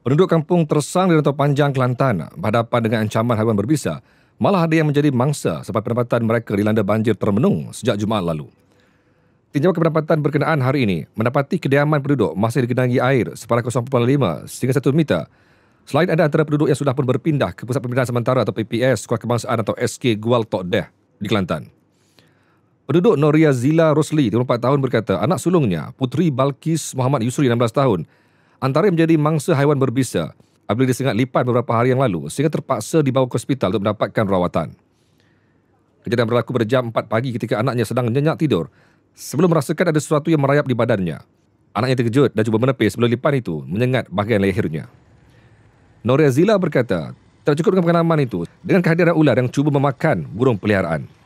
Penduduk kampung tersang di rantau panjang Kelantan berhadapan dengan ancaman haiwan berbisa. Malah ada yang menjadi mangsa sebab pendapatan mereka dilanda banjir termenung sejak Jumaat lalu. Tinjauan kependapatan berkenaan hari ini mendapati kediaman penduduk masih digenangi air sepanjang 0.5 sehingga 1 meter. Selain ada antara penduduk yang sudah pun berpindah ke Pusat Pembinaan Sementara atau PPS, Kuala Kebangsaan atau SK Gual Tok Deh di Kelantan. Penduduk Noria Zila Rosli, 34 tahun berkata anak sulungnya, Putri Balkis Muhammad Yusri, 16 tahun, antara yang menjadi mangsa haiwan berbisa apabila disengat lipat beberapa hari yang lalu sehingga terpaksa dibawa ke hospital untuk mendapatkan rawatan. Kejadian berlaku pada jam 4 pagi ketika anaknya sedang nyenyak tidur sebelum merasakan ada sesuatu yang merayap di badannya. Anaknya terkejut dan cuba menepis sebelum lipan itu menyengat bahagian lehernya. Noria Zila berkata, tak dengan pengalaman itu dengan kehadiran ular yang cuba memakan burung peliharaan.